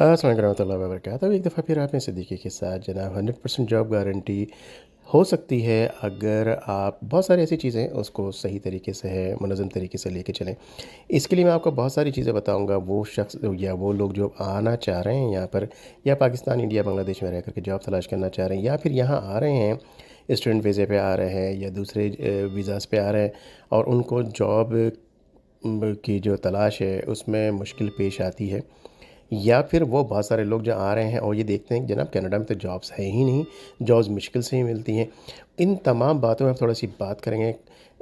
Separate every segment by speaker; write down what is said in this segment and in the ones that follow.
Speaker 1: असल वरक एक दफ़ा फिर आप में सदीक़े के साथ जनाब हंड्रेड परसेंट जॉब गारंटी हो सकती है अगर आप बहुत सारी ऐसी चीज़ें उसको सही तरीके से है मनज़म तरीके से लेके चलें इसके लिए मैं आपको बहुत सारी चीज़ें बताऊंगा वो शख्स या वो लोग जो आना चाह रहे हैं यहाँ पर या पाकिस्तान इंडिया बांग्लादेश में रह करके जॉब तलाश करना चाह रहे हैं या फिर यहाँ आ रहे हैं स्टूडेंट वीज़े पर आ रहे हैं या दूसरे वीज़ाज़ पर आ रहे हैं और उनको जॉब की जो तलाश है उसमें मुश्किल पेश आती है या फिर वो बहुत सारे लोग जो आ रहे हैं और ये देखते हैं कि जनाब कनाडा में तो जॉब्स है ही नहीं जॉब्स मुश्किल से ही मिलती हैं इन तमाम बातों में हम थोड़ी सी बात करेंगे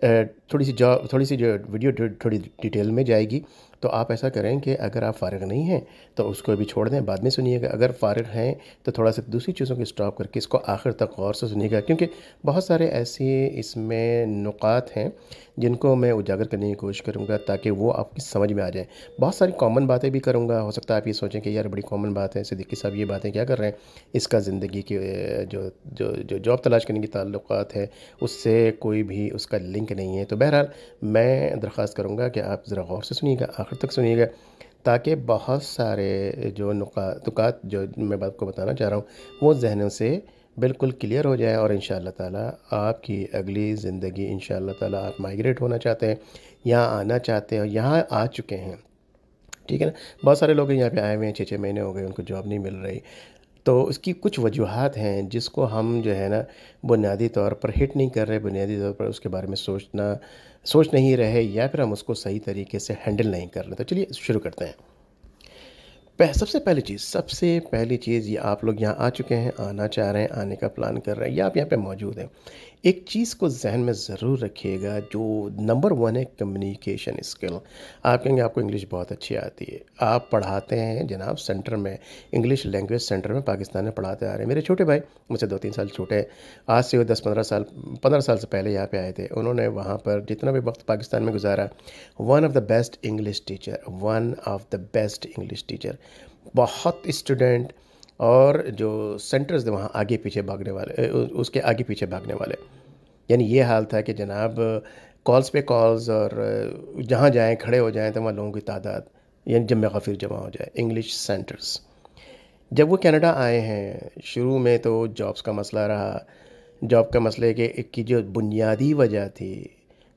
Speaker 1: थोड़ी सी जॉब थोड़ी सी जो वीडियो थोड़ी डिटेल में जाएगी तो आप ऐसा करें कि अगर आप फारग नहीं हैं तो उसको भी छोड़ दें बाद में सुनिएगा अगर फारग हैं तो थोड़ा सा दूसरी चीज़ों को स्टॉप करके इसको आखिर तक गौर से सुनिएगा क्योंकि बहुत सारे ऐसे इसमें नुकात हैं जिनको मैं उजागर करने की कोशिश करूँगा ताकि वो आपकी समझ में आ जाए बहुत सारी कॉमन बातें भी करूँगा हो सकता है आप ये सोचें कि यार बड़ी कॉमन बात है सिद्दीकी साहब ये बातें क्या कर रहे हैं इसका ज़िंदगी के जो जो जो जॉब तलाश करने के ताल्लुक है उससे कोई भी उसका लिंक कि नहीं है तो बहरहाल मैं दरख्वास्त करूँगा कि आप ज़रा गौर से सुनिएगा आखिर तक सुनिएगा ताकि बहुत सारे जो नुकात जो मैं आपको बताना चाह रहा हूँ वो जहनों से बिल्कुल क्लियर हो जाए और इन ताला आपकी अगली ज़िंदगी इन ताला आप माइग्रेट होना चाहते हैं यहाँ आना चाहते हैं और यहाँ आ चुके हैं ठीक है ना बहुत सारे लोग यहाँ पे आए हुए हैं छः छः महीने हो गए उनको जॉब नहीं मिल रही तो उसकी कुछ वजूहत हैं जिसको हम जो है ना बुनियादी तौर पर हिट नहीं कर रहे बुनियादी तौर पर उसके बारे में सोचना सोच नहीं रहे या फिर हम उसको सही तरीके से हैंडल नहीं कर रहे तो चलिए शुरू करते हैं पह, सबसे पहली चीज़ सबसे पहली चीज़ ये आप लोग यहाँ आ चुके हैं आना चाह रहे हैं आने का प्लान कर रहे हैं या आप यहाँ पे मौजूद हैं एक चीज़ को जहन में ज़रूर रखिएगा जो नंबर वन है कम्युनिकेशन स्किल आप कहेंगे आपको इंग्लिश बहुत अच्छी आती है आप पढ़ाते हैं जनाब सेंटर में इंग्लिश लैंग्वेज सेंटर में पाकिस्तान में पढ़ाते आ रहे हैं मेरे छोटे भाई मुझसे दो तीन साल छोटे आज से वो दस पंद्रह साल पंद्रह साल से पहले यहाँ पे आए थे उन्होंने वहाँ पर जितना भी वक्त पाकिस्तान में गुजारा one of the best English teacher one of the best English teacher बहुत स्टूडेंट और जो सेंटर्स थे वहाँ आगे पीछे भागने वाले उसके आगे पीछे भागने वाले यानी ये हाल था कि जनाब कॉल्स पे कॉल्स और जहाँ जाएँ खड़े हो जाएँ तो वहाँ लोगों की तादाद यानी जम गफिर जमा हो जाए इंग्लिश सेंटर्स जब वो कनाडा आए हैं शुरू में तो जॉब्स का मसला रहा जॉब का मसले के की जो बुनियादी वजह थी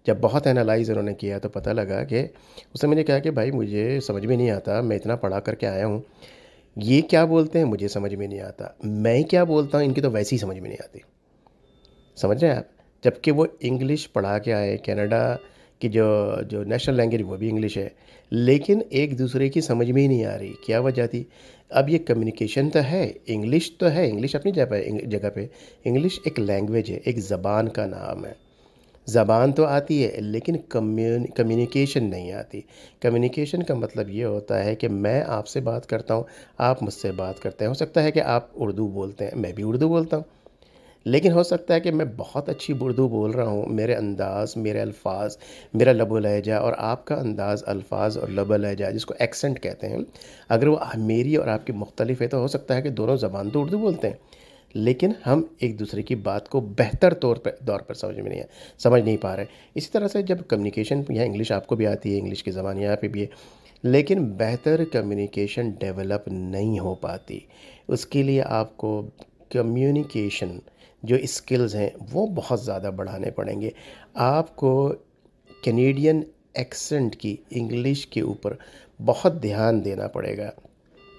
Speaker 1: जब बहुत एनालाइज उन्होंने किया तो पता लगा कि उसने मैंने कहा कि भाई मुझे समझ में नहीं आता मैं इतना पढ़ा करके आया हूँ ये क्या बोलते हैं मुझे समझ में नहीं आता मैं क्या बोलता हूँ इनकी तो वैसे ही समझ में नहीं आती समझ रहे हैं आप जबकि वो इंग्लिश पढ़ा के आए कनाडा की जो जो नेशनल लैंग्वेज वो भी इंग्लिश है लेकिन एक दूसरे की समझ में ही नहीं आ रही क्या वजह थी अब ये कम्युनिकेशन तो है इंग्लिश तो है इंग्लिश अपनी जगह पर जगह पर इंग्लिश एक लैंग्वेज है एक ज़बान का नाम है ज़बान तो आती है लेकिन कम्युनिकेशन नहीं आती कम्युनिकेशन का मतलब ये होता है कि मैं आपसे बात करता हूँ आप मुझसे बात करते हैं हो सकता है कि आप उर्दू बोलते हैं मैं भी उर्दू बोलता हूँ लेकिन हो सकता है कि मैं बहुत अच्छी उर्दू बोल रहा हूँ मेरे अंदाज़ मेरे अल्फाज मेरा लब लहजा और आपका अंदाज़ अल्फाज और लब लहजा जिसको एक्सेंट कहते हैं अगर वो मेरी और आपकी मुख्तलिफ है तो हो सकता है कि दोनों ज़बान तो उर्दू बोलते हैं लेकिन हम एक दूसरे की बात को बेहतर तौर पर दौर पर समझ में नहीं है समझ नहीं पा रहे इसी तरह से जब कम्युनिकेशन यहाँ इंग्लिश आपको भी आती है इंग्लिश की ज़बान यहाँ पे भी है लेकिन बेहतर कम्युनिकेशन डेवलप नहीं हो पाती उसके लिए आपको कम्युनिकेशन जो स्किल्स हैं वो बहुत ज़्यादा बढ़ाने पड़ेंगे आपको कैनेडियन एक्सेंट की इंग्लिश के ऊपर बहुत ध्यान देना पड़ेगा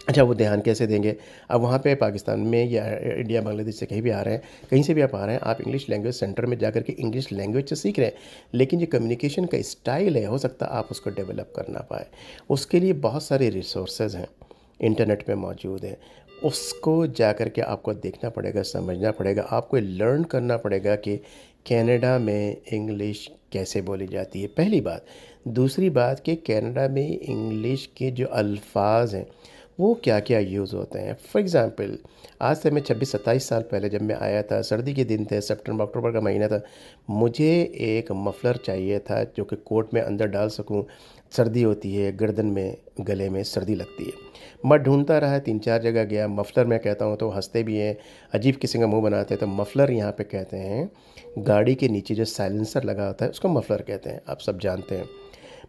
Speaker 1: अच्छा वो ध्यान कैसे देंगे अब वहाँ पे पाकिस्तान में या इंडिया बांग्लादेश से कहीं भी आ रहे हैं कहीं से भी आप आ रहे हैं आप इंग्लिश लैंग्वेज सेंटर में जा के इंग्लिश लैंग्वेज से सीख रहे हैं लेकिन जो कम्युनिकेशन का स्टाइल है हो सकता है आप उसको डेवलप कर ना पाए उसके लिए बहुत सारे रिसोर्सेज हैं इंटरनेट पर मौजूद हैं उसको जा कर के आपको देखना पड़ेगा समझना पड़ेगा आपको लर्न करना पड़ेगा कि कैनेडा में इंग्लिश कैसे बोली जाती है पहली बात दूसरी बात कि कैनेडा में इंग्लिश के जो अल्फाज हैं वो क्या क्या यूज़ होते हैं फॉर एग्ज़ाम्पल आज से मैं छब्बीस सत्ताईस साल पहले जब मैं आया था सर्दी के दिन थे सेप्टेम्बर अक्टूबर का महीना था मुझे एक मफलर चाहिए था जो कि कोट में अंदर डाल सकूँ सर्दी होती है गर्दन में गले में सर्दी लगती है मैं ढूंढता रहा तीन चार जगह गया मफलर मैं कहता हूँ तो हंसते भी हैं अजीब किस्म का मुंह बनाते हैं तो मफलर यहाँ पे कहते हैं गाड़ी के नीचे जो साइलेंसर लगा होता है उसको मफलर कहते हैं आप सब जानते हैं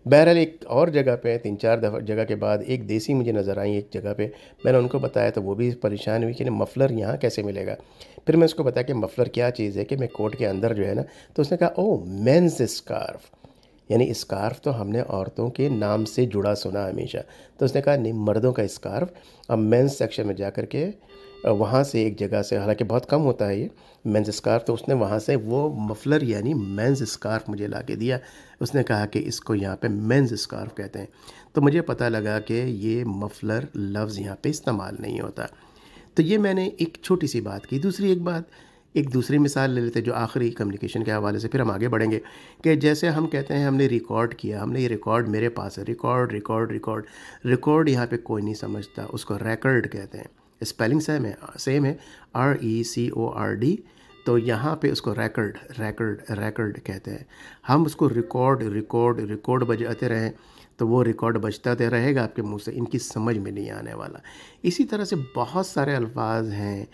Speaker 1: बहरहाल एक और जगह पे तीन चार दफ़ा जगह के बाद एक देसी मुझे नज़र आई एक जगह पे मैंने उनको बताया तो वो भी परेशान हुई कि मफलर यहाँ कैसे मिलेगा फिर मैं उसको बताया कि मफलर क्या चीज़ है कि मैं कोट के अंदर जो है ना तो उसने कहा ओ मेंस स्कार्फ यानी स्कार्फ तो हमने औरतों के नाम से जुड़ा सुना हमेशा तो उसने कहा नहीं मर्दों का स्कार्फ अब मेंस सेक्शन में जा कर के वहाँ से एक जगह से हालांकि बहुत कम होता है ये मेंस स्कार्फ तो उसने वहाँ से वो मफलर यानी मेंस स्कार्फ मुझे ला के दिया उसने कहा कि इसको यहाँ पे मेंस स्कार्फ कहते हैं तो मुझे पता लगा कि ये मफलर लफ्ज़ यहाँ पे इस्तेमाल नहीं होता तो ये मैंने एक छोटी सी बात की दूसरी एक बात एक दूसरी मिसाल ले लेते हैं जो आखिरी कम्युनिकेशन के हवाले से फिर हम आगे बढ़ेंगे कि जैसे हम कहते हैं हमने रिकॉर्ड किया हमने ये रिकॉर्ड मेरे पास है रिकॉर्ड रिकॉर्ड रिकॉर्ड रिकॉर्ड यहाँ पे कोई नहीं समझता उसको रिकॉर्ड कहते हैं स्पेलिंग सेम है सेम है R E C O R D तो यहाँ पे उसको रैकर्ड रैकर्ड रैकर्ड कहते हैं हम उसको रिकॉर्ड रिकॉर्ड रिकॉर्ड बजाते रहें तो वो रिकॉर्ड बजता तो रहेगा आपके मुंह से इनकी समझ में नहीं आने वाला इसी तरह से बहुत सारे अल्फाज हैं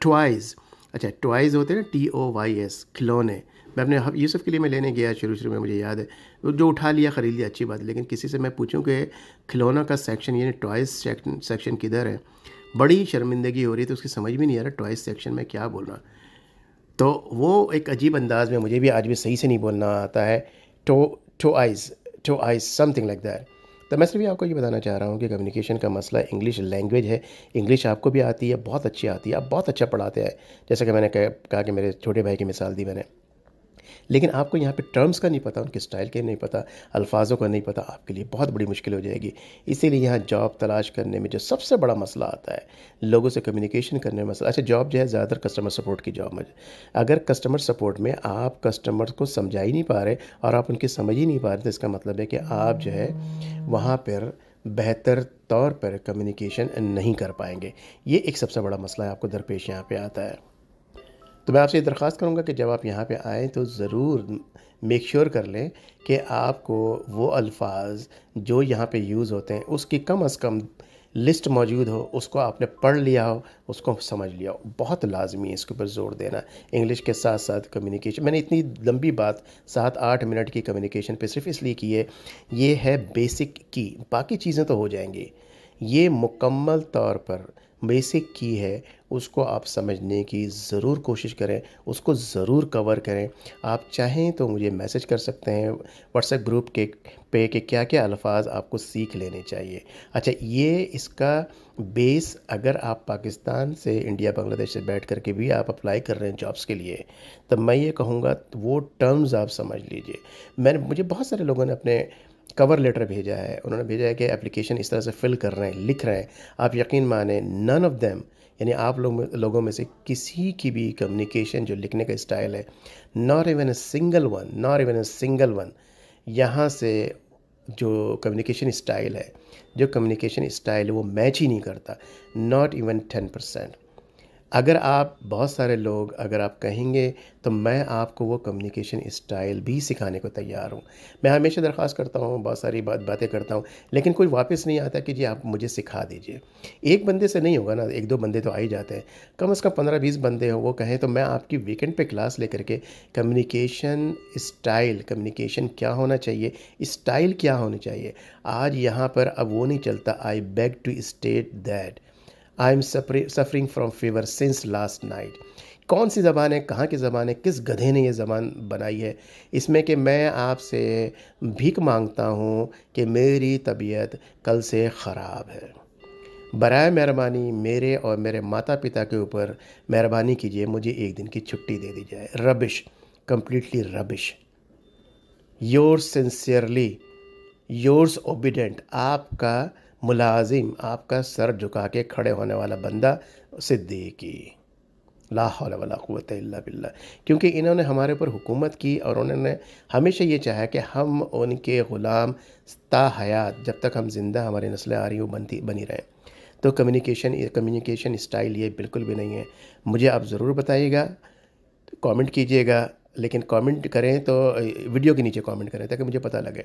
Speaker 1: ट्वाइज अच्छा ट्वाइज होते हैं ना टी ओ वाई एस खिलौने मैं अपने यूसुफ़ के लिए मैं लेने गया शुरू शुरू में मुझे याद है जो उठा लिया ख़रीद लिया अच्छी बात लेकिन किसी से मैं पूछूं कि खिलौना का सेक्शन यानी टॉयस सेक्शन किधर है बड़ी शर्मिंदगी हो रही तो उसकी समझ भी नहीं आ रहा टॉयस सेक्शन में क्या बोल रहा तो वो एक अजीब अंदाज में मुझे भी आज भी सही से नहीं बोलना आता है to to eyes to eyes something like that तो मैं सिर्फ आपको ये बताना चाह रहा हूँ कि कम्युनिकेशन का मसला इंग्लिश लैंग्वेज है इंग्लिश आपको भी आती है बहुत अच्छी आती है आप बहुत अच्छा पढ़ाते हैं जैसा कि मैंने कहा कि मेरे छोटे भाई की मिसाल दी मैंने लेकिन आपको यहाँ पे टर्म्स का नहीं पता उनके स्टाइल के नहीं पता अल्फाजों का नहीं पता आपके लिए बहुत बड़ी मुश्किल हो जाएगी इसीलिए यहाँ जॉब तलाश करने में जो सबसे बड़ा मसला आता है लोगों से कम्युनिकेशन करने में मसला अच्छा जॉब जो है ज़्यादातर कस्टमर सपोर्ट की जॉब है अगर कस्टमर सपोर्ट में आप कस्टमर को समझा ही नहीं पा रहे और आप उनकी समझ ही नहीं पा रहे तो इसका मतलब है कि आप जो है वहाँ पर बेहतर तौर पर कम्युनिकेशन नहीं कर पाएंगे ये एक सबसे बड़ा मसला है आपको दरपेश यहाँ पे आता है तो मैं आपसे ये दरख्वास्त करूँगा कि जब आप यहाँ पर आएँ तो ज़रूर मेक श्योर sure कर लें कि आपको वो अल्फाज जो यहाँ पे यूज़ होते हैं उसकी कम अज़ कम लिस्ट मौजूद हो उसको आपने पढ़ लिया हो उसको समझ लिया हो बहुत लाजमी है इसके ऊपर ज़ोर देना इंग्लिश के साथ साथ कम्युनिकेशन मैंने इतनी लंबी बात सात आठ मिनट की कम्युनिकेशन पे सिर्फ इसलिए की है ये है बेसिक की बाकी चीज़ें तो हो जाएंगी ये मुकम्मल तौर पर बेसिक की है उसको आप समझने की ज़रूर कोशिश करें उसको ज़रूर कवर करें आप चाहें तो मुझे मैसेज कर सकते हैं व्हाट्सएप ग्रुप के पे के क्या क्या अल्फाज आपको सीख लेने चाहिए अच्छा ये इसका बेस अगर आप पाकिस्तान से इंडिया बांग्लादेश से बैठ कर के भी आप अप्लाई कर रहे हैं जॉब्स के लिए तब मैं ये कहूँगा तो वो टर्म्स आप समझ लीजिए मैंने मुझे बहुत सारे लोगों ने अपने कवर लेटर भेजा है उन्होंने भेजा है कि एप्लीकेशन इस तरह से फिल कर रहे हैं लिख रहे हैं आप यकीन माने नन ऑफ देम यानी आप लोग लोगों में से किसी की भी कम्युनिकेशन जो लिखने का स्टाइल है not even a single one not even a single one यहाँ से जो कम्युनिकेशन स्टाइल है जो कम्युनिकेशन स्टाइल है वो मैच ही नहीं करता नॉट इवन टेन परसेंट अगर आप बहुत सारे लोग अगर आप कहेंगे तो मैं आपको वो कम्युनिकेशन स्टाइल भी सिखाने को तैयार हूँ मैं हमेशा दरख्वास्त करता हूँ बहुत सारी बात बातें करता हूँ लेकिन कोई वापस नहीं आता कि जी आप मुझे सिखा दीजिए एक बंदे से नहीं होगा ना एक दो बंदे तो आ ही जाते हैं कम अज़ कम पंद्रह बीस बंदे हो वो कहें तो मैं आपकी वीकेंड पर क्लास ले करके कम्युनिकेशन स्टाइल कम्युनिकेशन क्या होना चाहिए स्टाइल क्या होनी चाहिए आज यहाँ पर अब वो नहीं चलता I beg to state that I am suffering from fever since last night कौन सी ज़बान है कहाँ की ज़बान है किस गधे ने यह ज़बान बनाई है इसमें कि मैं आपसे भीख मांगता हूँ कि मेरी तबीयत कल से ख़राब है बर मेहरबानी मेरे और मेरे माता पिता के ऊपर मेहरबानी कीजिए मुझे एक दिन की छुट्टी दे दी जाए rubbish completely rubbish yours sincerely yours obedient आपका मुलाजिम आपका सर झुका के खड़े होने वाला बंदा सिद्दीकी वाला वलावत बिल्ला क्योंकि इन्होंने हमारे ऊपर हुकूमत की और उन्होंने हमेशा ये चाहा कि हम उनके ग़ुलाम ता हयात जब तक हम जिंदा हमारी नस्लें आ रही हो बनती बनी रहें तो कम्युनिकेशन कम्युनिकेशन स्टाइल ये बिल्कुल भी नहीं है मुझे आप ज़रूर बताइएगा कमेंट कीजिएगा लेकिन कमेंट करें तो वीडियो के नीचे कमेंट करें ताकि मुझे पता लगे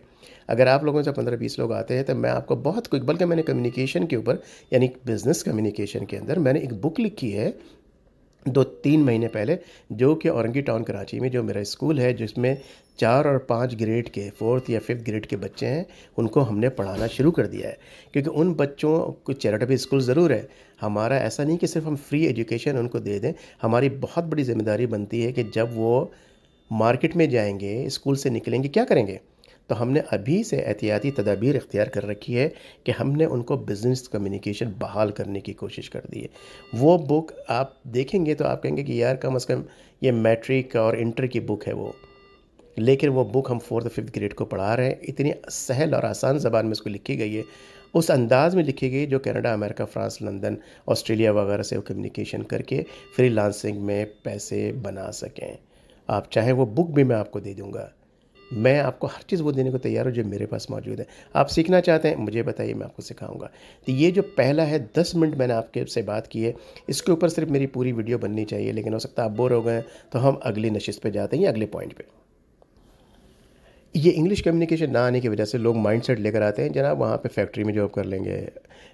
Speaker 1: अगर आप लोगों से पंद्रह बीस लोग आते हैं तो मैं आपको बहुत कुछ बल्कि मैंने कम्युनिकेशन के ऊपर यानी बिज़नेस कम्युनिकेशन के अंदर मैंने एक बुक लिखी है दो तीन महीने पहले जो कि औरंगी टाउन कराची में जो मेरा स्कूल है जिसमें चार और पाँच ग्रेड के फोर्थ या फिफ्थ ग्रेड के बच्चे हैं उनको हमने पढ़ाना शुरू कर दिया है क्योंकि उन बच्चों को चैरिटेबल स्कूल ज़रूर है हमारा ऐसा नहीं कि सिर्फ हम फ्री एजुकेशन उनको दे दें हमारी बहुत बड़ी जिम्मेदारी बनती है कि जब वो मार्केट में जाएंगे स्कूल से निकलेंगे क्या करेंगे तो हमने अभी से एहतियाती तदाबीर इख्तियार कर रखी है कि हमने उनको बिज़नेस कम्युनिकेशन बहाल करने की कोशिश कर दी है वो बुक आप देखेंगे तो आप कहेंगे कि यार कम अज़ कम ये मैट्रिक और इंटर की बुक है वो लेकिन वो बुक हम फोर्थ फिफ्थ ग्रेड को पढ़ा रहे हैं इतनी सहल और आसान ज़बान में उसको लिखी गई है उस अंदाज़ में लिखी गई जो Canada America France London Australia वगैरह से वो कम्युनिकेशन करके फ्री में पैसे बना सकें आप चाहे वो बुक भी मैं आपको दे दूँगा मैं आपको हर चीज़ वो देने को तैयार हूँ जो मेरे पास मौजूद है आप सीखना चाहते हैं मुझे बताइए मैं आपको सिखाऊंगा तो ये जो पहला है दस मिनट मैंने आपके से बात की है इसके ऊपर सिर्फ मेरी पूरी वीडियो बननी चाहिए लेकिन हो सकता है आप बोर हो गए तो हम अगली नशिश पर जाते हैं या अगले पॉइंट पर ये इंग्लिश कम्युनिकेशन ना आने की वजह से लोग माइंड लेकर आते हैं जनाब वहाँ पर फैक्ट्री में जॉब कर लेंगे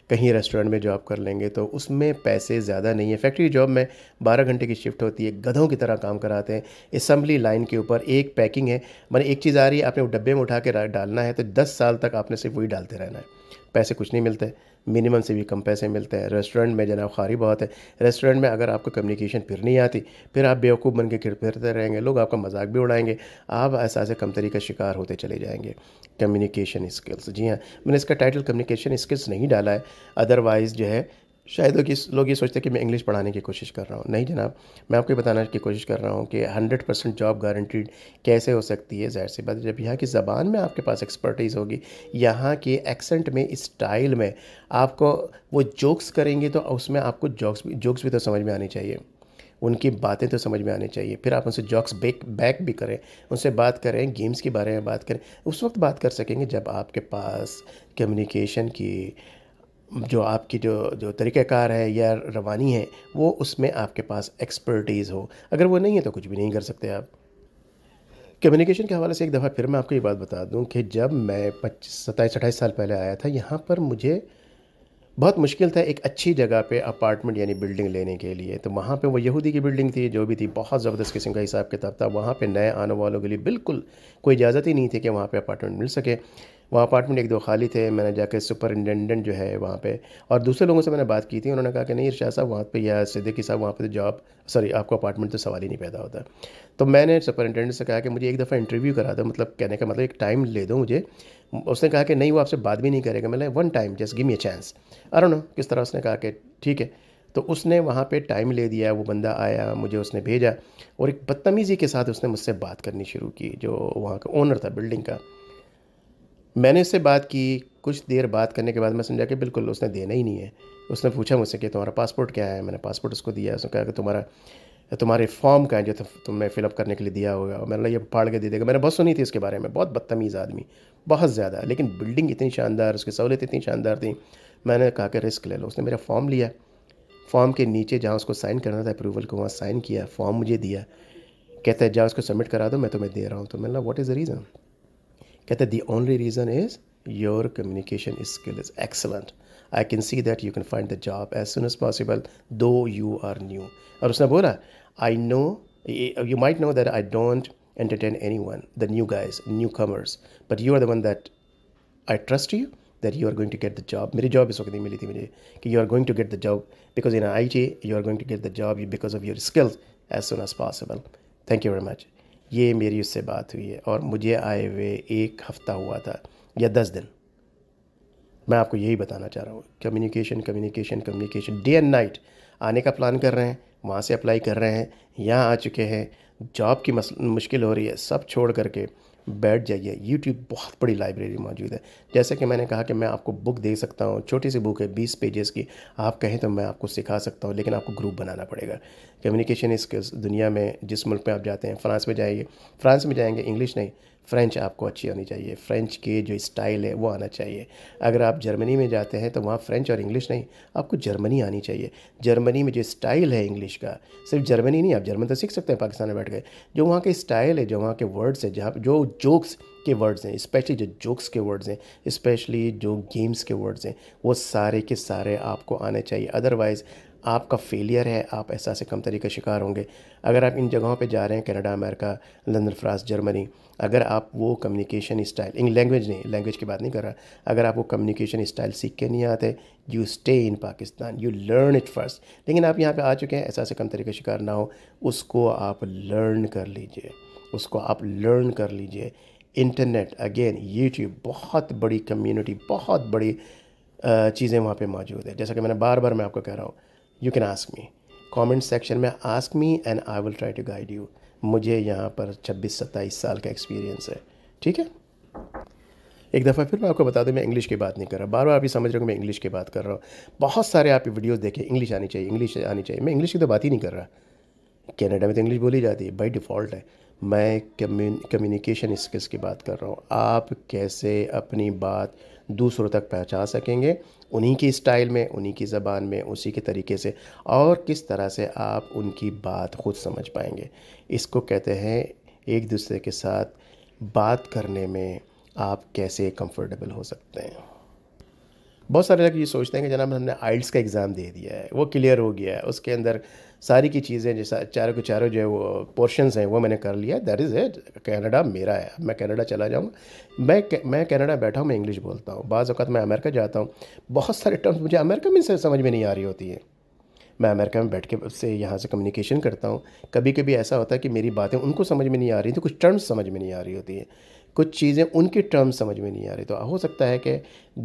Speaker 1: कहीं रेस्टोरेंट में जॉब कर लेंगे तो उसमें पैसे ज़्यादा नहीं है फैक्ट्री जॉब में बारह घंटे की शिफ्ट होती है गधों की तरह काम कराते हैं असम्बली लाइन के ऊपर एक पैकिंग है मैंने एक चीज़ आ रही है आपने वो डब्बे में उठा के डालना है तो दस साल तक आपने सिर्फ वही डालते रहना है पैसे कुछ नहीं मिलते मिनिमम से भी कम पैसे मिलते हैं रेस्टोरेंट में जनाब खारी बहुत है रेस्टोरेंट में अगर आपको कम्युनिकेशन फिर नहीं आती फिर आप बेवकूफ़ बन के खिर फिरते रहेंगे लोग आपका मजाक भी उड़ाएंगे आप एहसास कमतरी का शिकार होते चले जाएंगे कम्युनिकेशन स्किल्स जी हाँ मैंने इसका टाइटल कम्युनिकेशन स्किल्स नहीं डाला है अदरवाइज़ जो है शायद लोग इस लोग ये सोचते हैं कि मैं इंग्लिश पढ़ाने की कोशिश कर रहा हूँ नहीं जनाब मैं आपको बताना की कोशिश कर रहा हूँ कि हंड्रेड परसेंट जॉब गारंटीड कैसे हो सकती है ज़ाहिर सी बात जब यहाँ की ज़बान में आपके पास एक्सपर्टीज़ होगी यहाँ के एक्सेंट में स्टाइल में आपको वो जोक्स करेंगे तो उसमें आपको जोक्स जोक्स भी तो समझ में आनी चाहिए उनकी बातें तो समझ में आनी चाहिए फिर आप उनसे जॉक्स बैक बैक भी करें उनसे बात करें गेम्स के बारे में बात करें उस वक्त बात कर सकेंगे जब आपके पास कम्युनिकेशन की जो आपकी जो जो तरीक़ाकार है या रवानी है वो उसमें आपके पास एक्सपर्टीज़ हो अगर वो नहीं है तो कुछ भी नहीं कर सकते आप कम्युनिकेशन के हवाले से एक दफ़ा फिर मैं आपको ये बात बता दूं कि जब मैं पच्चीस सत्ताईस अट्ठाईस साल पहले आया था यहाँ पर मुझे बहुत मुश्किल था एक अच्छी जगह पे अपार्टमेंट यानी बिल्डिंग लेने के लिए तो वहाँ पे वो यहूदी की बिल्डिंग थी जो भी थी बहुत ज़बरदस्त किस्म का हिसाब किताब था वहाँ पे नए आने वालों के लिए बिल्कुल कोई इजाज़त ही नहीं थी कि वहाँ पे अपार्टमेंट मिल सके वहाँ अपार्टमेंट एक दो खाली थे मैंने जाके सुपरिटेंडेंट जो है वहाँ पे और दूसरे लोगों से मैंने बात की थी उन्होंने कहा कि नहीं इरशाद साहब वहाँ पे या सिद्दीकी साहब वहाँ पे तो जॉब सॉरी आपको अपार्टमेंट तो सवाल ही नहीं पैदा होता तो मैंने सुपरिटेंडेंट से कहा कि मुझे एक दफ़ा इंटरव्यू करा दो मतलब कहने का मतलब एक टाइम ले दो मुझे उसने कहा कि नहीं वो आपसे बात भी नहीं करेगा मैंने one time just give me a chance अरे नो किस तरह उसने कहा कि ठीक है तो उसने वहाँ पे टाइम ले दिया वो बंदा आया मुझे उसने भेजा और एक बदतमीज़ी के साथ उसने मुझसे बात करनी शुरू की जो वहाँ का ओनर था बिल्डिंग का मैंने उससे बात की कुछ देर बात करने के बाद मैं समझा कि बिल्कुल उसने देना ही नहीं है उसने पूछा मुझसे कि तुम्हारा पासपोर्ट क्या है मैंने पासपोर्ट उसको दिया उसने कहा कि तुम्हारा तुम्हारे फॉर्म का है जो तुमने फिलअप करने के लिए दिया होगा और मैंने ये फाड़ के दे देगा मैंने बहुत सुनी थी इसके बारे में बहुत बदतमीज़ आदमी बहुत ज़्यादा लेकिन बिल्डिंग इतनी शानदार उसकी सहूलियत इतनी शानदार थी मैंने कहा कि रिस्क ले लो उसने मेरा फॉर्म लिया फॉर्म के नीचे जहाँ उसको साइन करना था अप्रूवल को वहाँ साइन किया फॉर्म मुझे दिया कहते हैं जाओ उसको सबमिट करा दो मैं तुम्हें दे रहा हूँ तो मैंने what is the reason that the only reason is your communication skill is excellent I can see that you can find the job as soon as possible though you are new और उसने बोला I know you might know that I don't entertain anyone, the new guys, newcomers. But you are the one that I trust you that you are going to get the job. मेरी job इस वक्त नहीं you are going to get the job because in IT you are going to get the job because of your skills as soon as possible. Thank you very much. ये मेरी उससे बात हुई है और मुझे आए हुए एक हफ़्ता हुआ था या दस दिन मैं आपको यही बताना चाह रहा हूँ communication communication communication day and night आने का प्लान कर रहे हैं वहाँ से अप्लाई कर रहे हैं यहाँ आ चुके हैं जॉब की मुश्किल हो रही है सब छोड़ करके बैठ जाइए यूट्यूब बहुत बड़ी लाइब्रेरी मौजूद है जैसे कि मैंने कहा कि मैं आपको बुक दे सकता हूँ छोटी सी बुक है बीस पेजेस की आप कहें तो मैं आपको सिखा सकता हूँ लेकिन आपको ग्रुप बनाना पड़ेगा कम्युनिकेशन स्किल्स दुनिया में जिस मुल्क में आप जाते हैं फ्रांस में जाइए फ्रांस में जाएंगे इंग्लिश नहीं फ्रेंच आपको अच्छी होनी चाहिए फ्रेंच के जो स्टाइल है वो आना चाहिए अगर आप जर्मनी में जाते हैं तो वहाँ फ्रेंच और इंग्लिश नहीं आपको जर्मनी आनी चाहिए जर्मनी में जो स्टाइल है इंग्लिश का सिर्फ जर्मनी नहीं आप जर्मन तो सीख सकते हैं पाकिस्तान में बैठ गए जो वहाँ के स्टाइल है जो वहाँ के वर्ड्स हैं जहाँ जो जोक्स के वर्ड्स हैं स्पेशली जो जोक्स के वर्ड्स हैं स्पेशली जो गेम्स के वर्ड्स हैं वो सारे के सारे आपको आने चाहिए अदरवाइज़ आपका फेलियर है आप एहसास कमतरी का शिकार होंगे अगर आप इन जगहों पे जा रहे हैं Canada America London France Germany अगर आप वो कम्युनिकेशन स्टाइल इन लैंग्वेज नहीं लैंग्वेज की बात नहीं कर रहा अगर आप वो कम्युनिकेशन स्टाइल सीख के नहीं आते you stay in Pakistan you learn it first लेकिन आप यहाँ पर आ चुके हैं एहसास कमतरी का शिकार ना हो उसको आप लर्न कर लीजिए उसको आप लर्न कर लीजिए इंटरनेट अगेन यूट्यूब बहुत बड़ी कम्युनिटी बहुत बड़ी चीज़ें वहाँ पे मौजूद है जैसा कि मैंने बार बार मैं आपको कह रहा हूँ you can ask me comment section में ask me and I will try to guide you मुझे यहाँ पर 26 सत्ताईस साल का एक्सपीरियंस है ठीक है एक दफ़ा फिर मैं आपको बता दूँ मैं इंग्लिश की बात नहीं कर रहा बार बार आप ही समझ रहे हो मैं इंग्लिश की बात कर रहा हूँ बहुत सारे आप वीडियोस देखें इंग्लिश आनी चाहिए इंग्लिश आनी चाहिए मैं इंग्लिश की तो बात ही नहीं कर रहा कैनेडा में तो इंग्लिश बोली जाती है बाई डिफ़ॉल्ट है मैं कम्युनिकेशन स्किल्स की बात कर रहा हूँ आप कैसे अपनी बात दूसरों तक पहुंचा सकेंगे उन्हीं की स्टाइल में उन्हीं की ज़बान में उसी के तरीके से और किस तरह से आप उनकी बात खुद समझ पाएंगे इसको कहते हैं एक दूसरे के साथ बात करने में आप कैसे कंफर्टेबल हो सकते हैं बहुत सारे लोग ये सोचते हैं कि जनाब हमने आइल्स का एग्ज़ाम दे दिया है वो क्लियर हो गया है उसके अंदर सारी की चीज़ें जैसा चारों के चारों जो है वो पोर्शंस हैं वो मैंने कर लिया दैट इज़ इट कनाडा मेरा है मैं कनाडा चला जाऊँगा मैं मैं कनाडा बैठा हूँ मैं इंग्लिश बोलता हूँ बाज़ अवत मैं अमेरिका जाता हूँ बहुत सारे टर्म्स मुझे अमेरिका में से समझ में नहीं आ रही होती है मैं अमेरिका में बैठ के से यहाँ से कम्युनिकेशन करता हूँ कभी कभी ऐसा होता है कि मेरी बातें उनको समझ में नहीं आ रही थी तो कुछ टर्म्स समझ में नहीं आ रही होती हैं कुछ चीज़ें उनके टर्म समझ में नहीं आ रही तो हो सकता है कि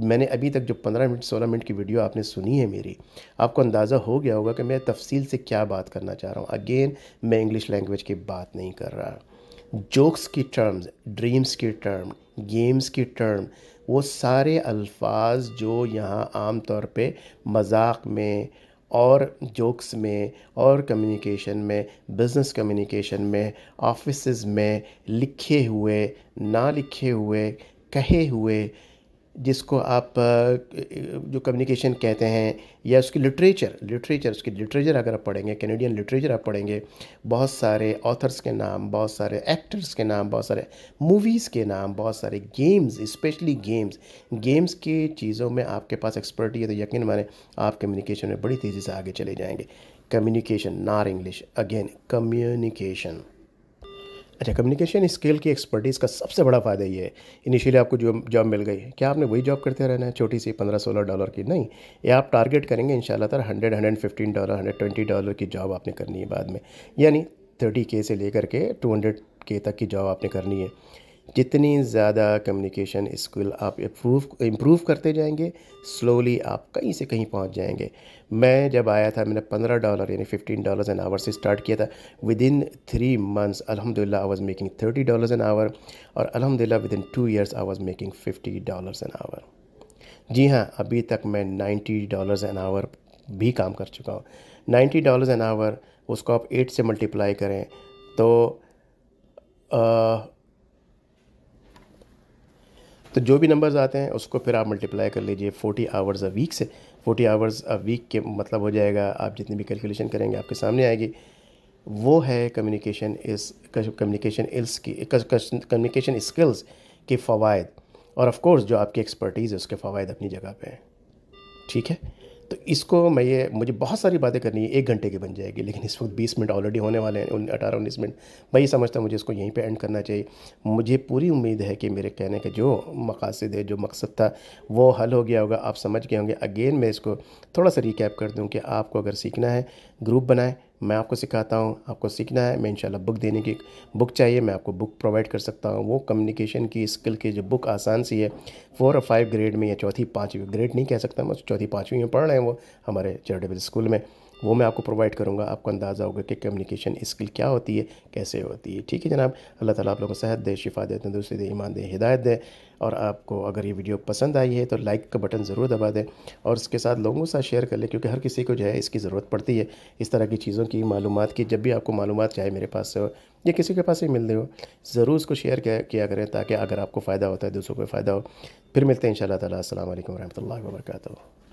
Speaker 1: मैंने अभी तक जो पंद्रह मिनट सोलह मिनट की वीडियो आपने सुनी है मेरी आपको अंदाज़ा हो गया होगा कि मैं तफसील से क्या बात करना चाह रहा हूँ अगेन मैं इंग्लिश लैंग्वेज की बात नहीं कर रहा जोक्स की टर्म्स ड्रीम्स की टर्म गेम्स की टर्म वो सारे अल्फाज जो यहाँ आम तौर पर मजाक में और जोक्स में और कम्युनिकेशन में बिज़नेस कम्युनिकेशन में ऑफिस में लिखे हुए ना लिखे हुए कहे हुए जिसको आप जो कम्युनिकेशन कहते हैं या उसकी लिटरेचर लिटरेचर उसकी लिटरेचर अगर आप पढ़ेंगे कैनेडियन लिटरेचर आप पढ़ेंगे बहुत सारे ऑथर्स के नाम बहुत सारे एक्टर्स के नाम बहुत सारे मूवीज़ के नाम बहुत सारे गेम्स स्पेशली गेम्स गेम्स के चीज़ों में आपके पास एक्सपर्टी है तो यकीन माने आप कम्युनिकेशन में बड़ी तेज़ी से आगे चले जाएंगे कम्युनिकेशन नार इंग्लिश अगेन कम्युनिकेशन अच्छा कम्युनिकेशन स्किल की एक्सपर्टीज़ का सबसे बड़ा फ़ायदा ये है इनिशियली आपको जो जॉब मिल गई है क्या आपने वही जॉब करते रहना है छोटी सी पंद्रह सोलह डॉलर की नहीं ये आप टारगेट करेंगे इन शाला hundred hundred fifteen dollar hundred twenty dollar की जॉब आपने करनी है बाद में यानी थर्टी के से लेकर के टू हंड्रेड के तक की जॉब आपने करनी है जितनी ज़्यादा कम्युनिकेशन स्किल आप इम्प्रूव इम्प्रूव करते जाएंगे स्लोली आप कहीं से कहीं पहुंच जाएंगे मैं जब आया था मैंने पंद्रह डॉलर यानी फिफ्टीन डॉलर्स एन आवर से स्टार्ट किया था विद इन थ्री मंथ्स अलहमदिल्ला I was making thirty dollars an hour और अलहमदिल्ला within two years I was making fifty dollars an hour जी हाँ अभी तक मैं नाइन्टी डॉलर्स एन आवर भी काम कर चुका हूँ नाइन्टी डॉलर्स एन आवर उसको आप एट से मल्टीप्लाई करें तो आ, तो जो भी नंबर्स आते हैं उसको फिर आप मल्टीप्लाई कर लीजिए फोर्टी आवर्स अ वीक से फोर्टी आवर्स अ वीक के मतलब हो जाएगा आप जितनी भी कैलकुलेशन करेंगे आपके सामने आएगी वो है कम्युनिकेशन इस कम्युनिकेशन इल्स की कम्युनिकेशन स्किल्स के फ़वाद और ऑफ़ कोर्स जो आपकी एक्सपर्टीज़ है उसके फ़वाद अपनी जगह पे हैं ठीक है तो इसको मैं ये मुझे बहुत सारी बातें करनी है एक घंटे की बन जाएगी लेकिन इस वक्त बीस मिनट ऑलरेडी होने वाले हैं अठारह उन्नीस मिनट मैं ये समझता हूँ मुझे इसको यहीं पे एंड करना चाहिए मुझे पूरी उम्मीद है कि मेरे कहने का जो मकासद है जो मकसद था वो हल हो गया होगा आप समझ गए होंगे अगेन मैं इसको थोड़ा सा रिकैप कर दूँ कि आपको अगर सीखना है ग्रुप बनाएँ मैं आपको सिखाता हूँ आपको सीखना है मैं इंशाल्लाह बुक देने की बुक चाहिए मैं आपको बुक प्रोवाइड कर सकता हूँ वो कम्युनिकेशन की स्किल की जो बुक आसान सी है फोर और फाइव ग्रेड में या चौथी पाँचवीं ग्रेड नहीं कह सकता मैं चौथी पाँचवीं में पढ़ रहे हैं वो हमारे चैरिटेबल स्कूल में वो मैं आपको प्रोवाइड करूँगा आपको अंदाज़ा होगा कि कम्युनिकेशन स्किल क्या होती है कैसे होती है ठीक है जनाब अल्लाह ताला आप लोगों को सेहत दे शिफा दे तंदुरुस्ती दे ईमान दे हिदायत दे और आपको अगर ये वीडियो पसंद आई है तो लाइक का बटन ज़रूर दबा दें और उसके साथ लोगों के साथ शेयर कर लें क्योंकि हर किसी को जो है इसकी ज़रूरत पड़ती है इस तरह की चीज़ों की मालूम की जब भी आपको मालूम चाहे मेरे पास से हो या किसी के पास ही मिल हो ज़रूर उसको शेयर किया करें ताकि अगर आपको फ़ायदा होता है दूसरों को फ़ायदा हो फिर मिलते हैं इन शाला तला असल वक्